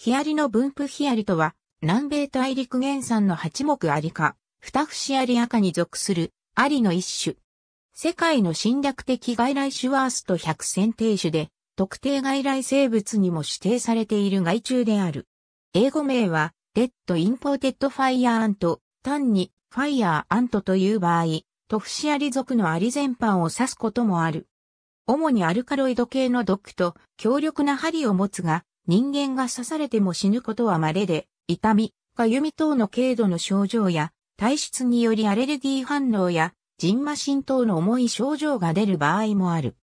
ヒアリの分布ヒアリとは、南米大陸原産の八目アリか、二節アリ赤に属するアリの一種。世界の侵略的外来種ワースト100選定種で、特定外来生物にも指定されている害虫である。英語名は、レッドインポーテッドファイヤーアント、単にファイヤーアントという場合、トフシアリ属のアリ全般を指すこともある。主にアルカロイド系の毒と強力な針を持つが、人間が刺されても死ぬことは稀で、痛み、かゆみ等の軽度の症状や、体質によりアレルギー反応や、ジンマシン等の重い症状が出る場合もある。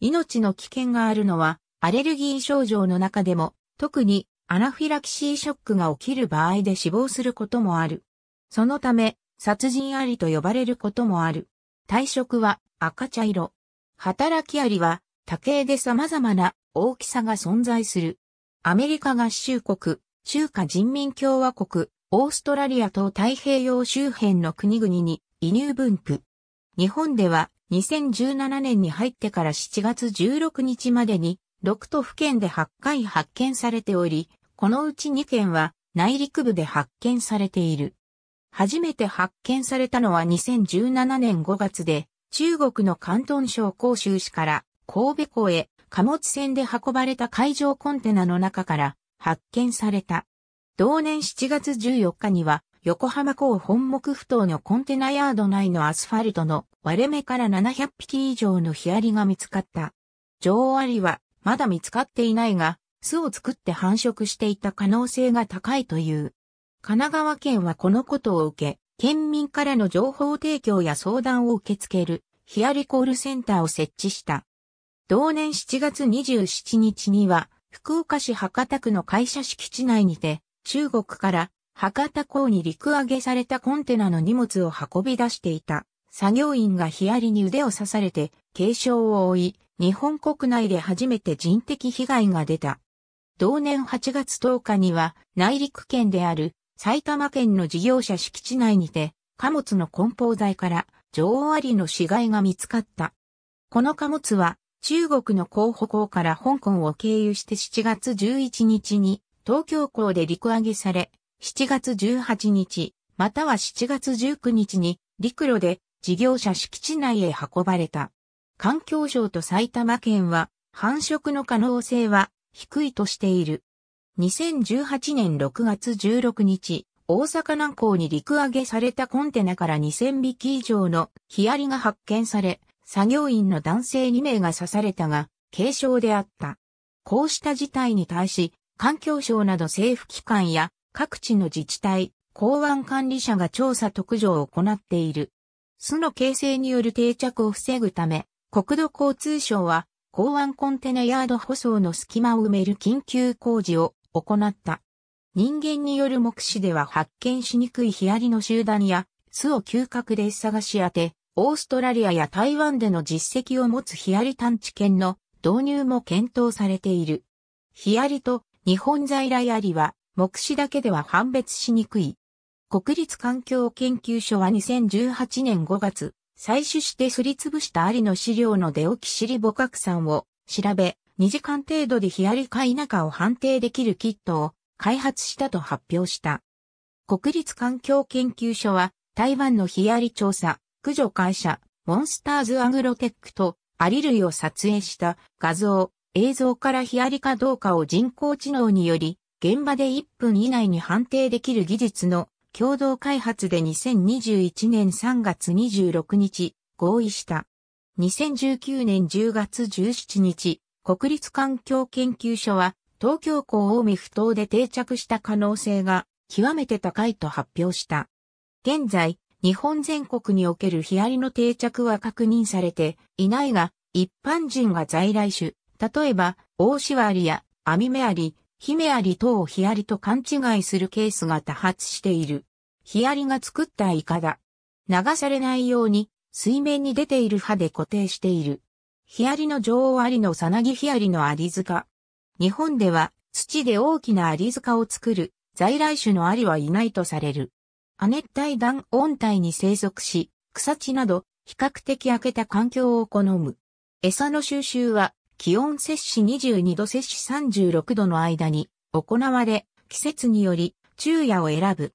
命の危険があるのは、アレルギー症状の中でも、特にアナフィラキシーショックが起きる場合で死亡することもある。そのため、殺人アリと呼ばれることもある。体色は赤茶色。働きアリは多形で様々な大きさが存在する。アメリカ合衆国、中華人民共和国、オーストラリアと太平洋周辺の国々に移入分布。日本では2017年に入ってから7月16日までに6都府県で8回発見されており、このうち2県は内陸部で発見されている。初めて発見されたのは2017年5月で、中国の広東省広州市から神戸港へ貨物船で運ばれた海上コンテナの中から発見された。同年7月14日には、横浜港本木埠頭のコンテナヤード内のアスファルトの割れ目から700匹以上のヒアリが見つかった。女王アリはまだ見つかっていないが、巣を作って繁殖していた可能性が高いという。神奈川県はこのことを受け、県民からの情報提供や相談を受け付けるヒアリコールセンターを設置した。同年7月27日には、福岡市博多区の会社敷地内にて、中国から博多港に陸揚げされたコンテナの荷物を運び出していた作業員がヒアリに腕を刺されて軽傷を負い、日本国内で初めて人的被害が出た。同年8月10日には内陸県である埼玉県の事業者敷地内にて貨物の梱包材から女王アリの死骸が見つかった。この貨物は中国の候補港から香港を経由して7月11日に東京港で陸揚げされ、7月18日、または7月19日に陸路で事業者敷地内へ運ばれた。環境省と埼玉県は繁殖の可能性は低いとしている。2018年6月16日、大阪南港に陸揚げされたコンテナから2000匹以上のヒアリが発見され、作業員の男性2名が刺されたが、軽傷であった。こうした事態に対し、環境省など政府機関や各地の自治体、港湾管理者が調査特上を行っている。巣の形成による定着を防ぐため、国土交通省は、港湾コンテナヤード舗装の隙間を埋める緊急工事を行った。人間による目視では発見しにくいヒアリの集団や巣を嗅覚で探し当て、オーストラリアや台湾での実績を持つヒアリ探知犬の導入も検討されている。ヒアリと日本在来アリは目視だけでは判別しにくい。国立環境研究所は2018年5月、採取してすりつぶしたアリの資料のデオキシリボ核酸を調べ、2時間程度でヒアリか否かを判定できるキットを開発したと発表した。国立環境研究所は台湾のヒアリ調査、駆除会社、モンスターズアグロテックとアリ類を撮影した画像、映像からヒアリかどうかを人工知能により、現場で1分以内に判定できる技術の共同開発で2021年3月26日合意した。2019年10月17日、国立環境研究所は東京港大見不当で定着した可能性が極めて高いと発表した。現在、日本全国におけるヒアリの定着は確認されていないが、一般人が在来種、例えば、大オシワアリやアミメアリ、ヒメアリ等をヒアリと勘違いするケースが多発している。ヒアリが作ったイカだ。流されないように水面に出ている歯で固定している。ヒアリの女王アリのサナギヒアリのアリ塚。日本では土で大きなアリ塚を作る在来種のアリはいないとされる。亜熱帯暖温帯に生息し、草地など比較的開けた環境を好む。餌の収集は気温摂氏22度摂氏36度の間に行われ、季節により昼夜を選ぶ。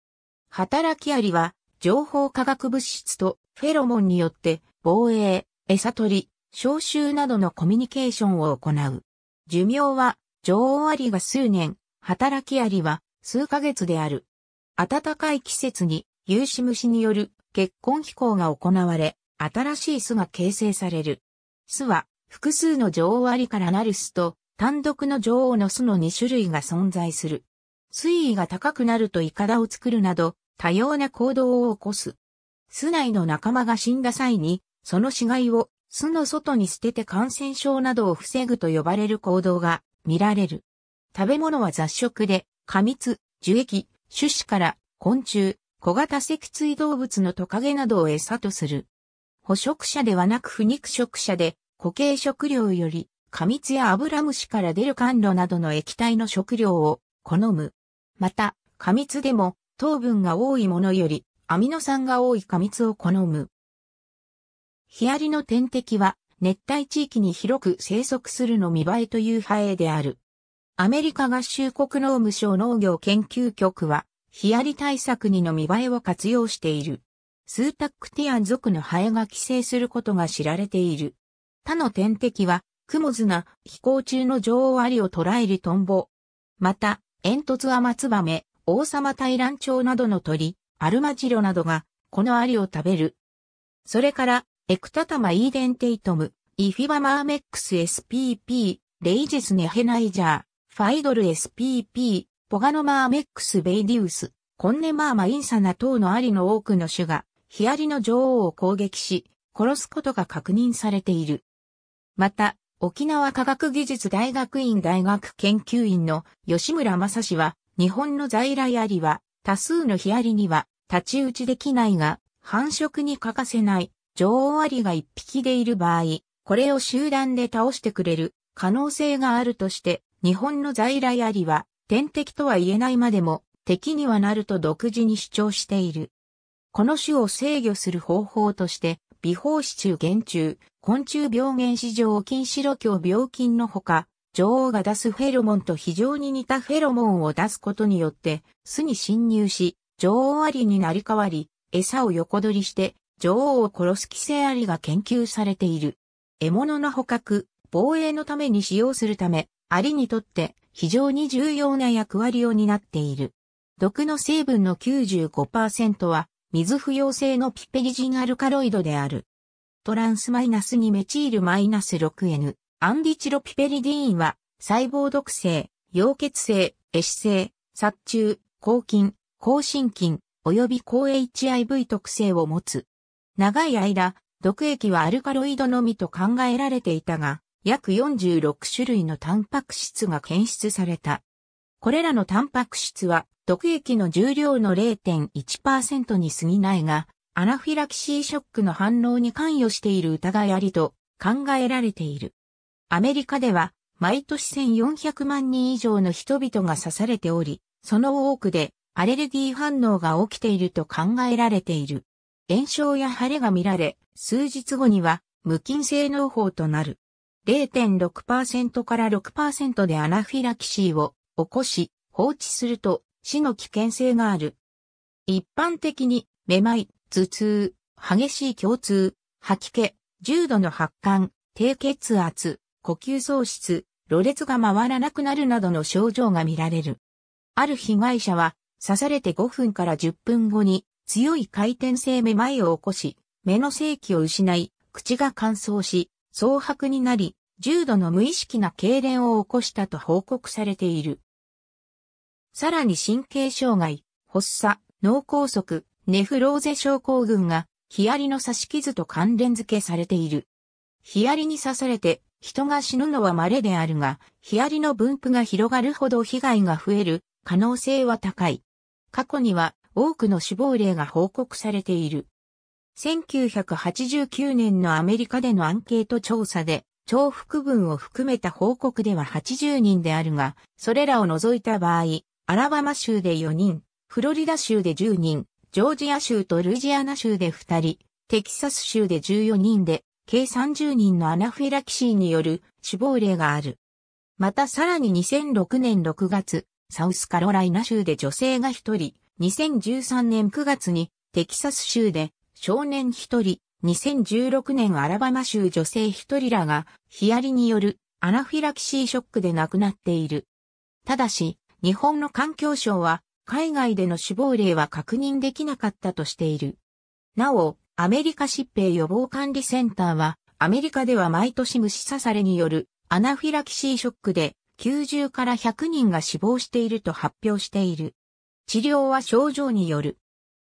働きアリは情報化学物質とフェロモンによって防衛、餌取り、消臭などのコミュニケーションを行う。寿命は女王アリが数年、働きアリは数ヶ月である。暖かい季節に有志虫による結婚飛行が行われ、新しい巣が形成される。巣は複数の女王アリからなる巣と単独の女王の巣の2種類が存在する。水位が高くなるとイカダを作るなど多様な行動を起こす。巣内の仲間が死んだ際に、その死骸を巣の外に捨てて感染症などを防ぐと呼ばれる行動が見られる。食べ物は雑食で、過密、樹液、種子から昆虫、小型脊椎動物のトカゲなどを餌とする。捕食者ではなく不肉食者で、固形食料より、過密やアブラムシから出る甘露などの液体の食料を好む。また、過密でも糖分が多いものよりアミノ酸が多い過密を好む。ヒアリの天敵は熱帯地域に広く生息するの見栄えというハエである。アメリカ合衆国農務省農業研究局は、ヒアリ対策にの見栄えを活用している。スータックティアン族のハエが寄生することが知られている。他の天敵は、クモズナ、飛行中の女王アリを捕らえるトンボ。また、煙突アマツバメ、王様大乱鳥などの鳥、アルマジロなどが、このアリを食べる。それから、エクタタマイーデンテイトム、イフィバマーメックス SPP、レイジスネヘナイジャー、ファイドル SPP、ポガノマーメックスベイディウス、コンネマーマインサナ等のアリの多くの種が、ヒアリの女王を攻撃し、殺すことが確認されている。また、沖縄科学技術大学院大学研究院の吉村正氏は、日本の在来アリは、多数のヒアリには、立ち打ちできないが、繁殖に欠かせない、女王アリが一匹でいる場合、これを集団で倒してくれる可能性があるとして、日本の在来アリは、天敵とは言えないまでも、敵にはなると独自に主張している。この種を制御する方法として、微胞子中原虫、昆虫病原子上菌白鏡病菌のほか、女王が出すフェロモンと非常に似たフェロモンを出すことによって、巣に侵入し、女王アリになり代わり、餌を横取りして、女王を殺す寄生アリが研究されている。獲物の捕獲、防衛のために使用するため、アリにとって非常に重要な役割を担っている。毒の成分の95%は水不溶性のピペリジンアルカロイドである。トランスマイナスにメチールマイナス 6N、アンディチロピペリディーンは細胞毒性、溶血性、壊死性、殺虫、抗菌、抗心菌、及び抗 HIV 特性を持つ。長い間、毒液はアルカロイドのみと考えられていたが、約46種類のタンパク質が検出された。これらのタンパク質は毒液の重量の0.1%に過ぎないが、アナフィラキシーショックの反応に関与している疑いありと考えられている。アメリカでは毎年1400万人以上の人々が刺されており、その多くでアレルギー反応が起きていると考えられている。炎症や腫れが見られ、数日後には無菌性脳法となる。0.6%から6%でアナフィラキシーを起こし、放置すると死の危険性がある。一般的に、めまい、頭痛、激しい胸痛、吐き気、重度の発汗、低血圧、呼吸喪失、ろれつが回らなくなるなどの症状が見られる。ある被害者は、刺されて5分から10分後に、強い回転性めまいを起こし、目の正気を失い、口が乾燥し、蒼白になり、重度の無意識な痙攣を起こしたと報告されている。さらに神経障害、発作、脳梗塞、ネフローゼ症候群が、ヒアリの刺し傷と関連付けされている。ヒアリに刺されて、人が死ぬのは稀であるが、ヒアリの分布が広がるほど被害が増える可能性は高い。過去には多くの死亡例が報告されている。1989年のアメリカでのアンケート調査で、重複分を含めた報告では80人であるが、それらを除いた場合、アラバマ州で4人、フロリダ州で10人、ジョージア州とルジアナ州で2人、テキサス州で14人で、計30人のアナフィラキシーによる死亡例がある。またさらに2006年6月、サウスカロライナ州で女性が1人、2013年9月にテキサス州で少年一人、2016年アラバマ州女性一人らが、ヒアリによるアナフィラキシーショックで亡くなっている。ただし、日本の環境省は、海外での死亡例は確認できなかったとしている。なお、アメリカ疾病予防管理センターは、アメリカでは毎年虫刺されによるアナフィラキシーショックで90から100人が死亡していると発表している。治療は症状による。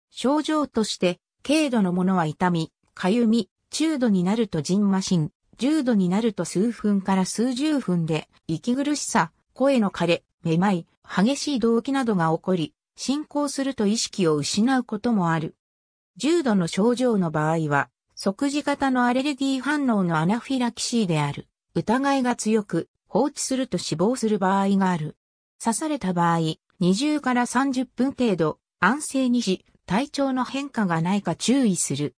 症状として軽度のものは痛み、かゆみ、中度になるとジンマシン、重度になると数分から数十分で、息苦しさ、声の枯れ、めまい、激しい動悸などが起こり、進行すると意識を失うこともある。重度の症状の場合は、即時型のアレルギー反応のアナフィラキシーである。疑いが強く、放置すると死亡する場合がある。刺された場合、20から30分程度、安静にし、体調の変化がないか注意する。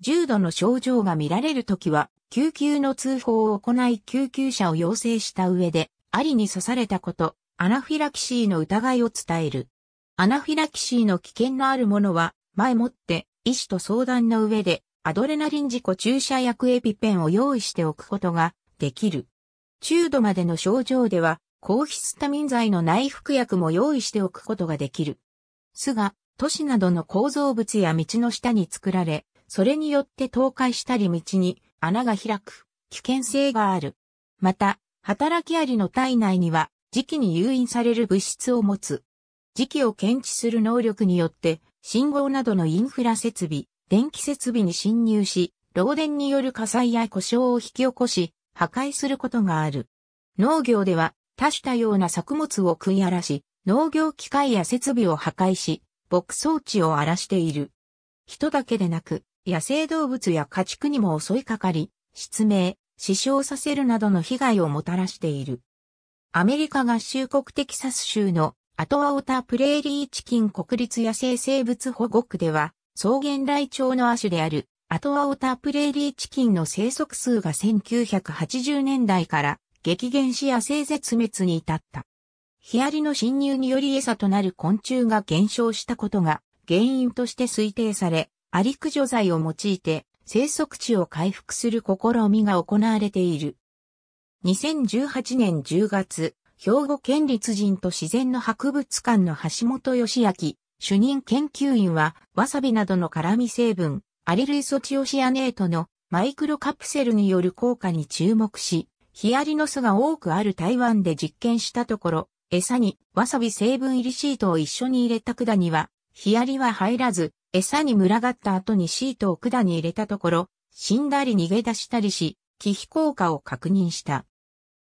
重度の症状が見られるときは、救急の通報を行い救急車を要請した上で、ありに刺されたこと、アナフィラキシーの疑いを伝える。アナフィラキシーの危険のあるものは、前もって、医師と相談の上で、アドレナリン自己注射薬エピペンを用意しておくことができる。中度までの症状では、抗ヒスタミン剤の内服薬も用意しておくことができる。すが、都市などの構造物や道の下に作られ、それによって倒壊したり道に穴が開く危険性がある。また、働きアリの体内には磁気に誘引される物質を持つ。磁気を検知する能力によって信号などのインフラ設備、電気設備に侵入し、漏電による火災や故障を引き起こし、破壊することがある。農業では多種多様な作物を食い荒らし、農業機械や設備を破壊し、牧草地を荒らしている。人だけでなく、野生動物や家畜にも襲いかかり、失明、死傷させるなどの被害をもたらしている。アメリカ合衆国テキサス州のアトワオタプレーリーチキン国立野生生物保護区では、草原来鳥の亜種であるアトワオタプレーリーチキンの生息数が1980年代から激減し野生絶滅に至った。ヒアリの侵入により餌となる昆虫が減少したことが原因として推定され、アリ駆除剤を用いて生息地を回復する試みが行われている。2018年10月、兵庫県立人と自然の博物館の橋本義明主任研究員は、わさびなどの辛味成分、アリルイソチオシアネートのマイクロカプセルによる効果に注目し、ヒアリの巣が多くある台湾で実験したところ、餌にわさび成分入りシートを一緒に入れた管には、ヒアリは入らず、餌に群がった後にシートを管に入れたところ、死んだり逃げ出したりし、忌避効果を確認した。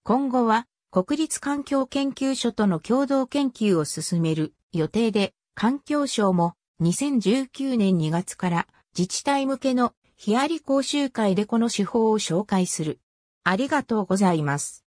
今後は、国立環境研究所との共同研究を進める予定で、環境省も2019年2月から自治体向けのヒアリ講習会でこの手法を紹介する。ありがとうございます。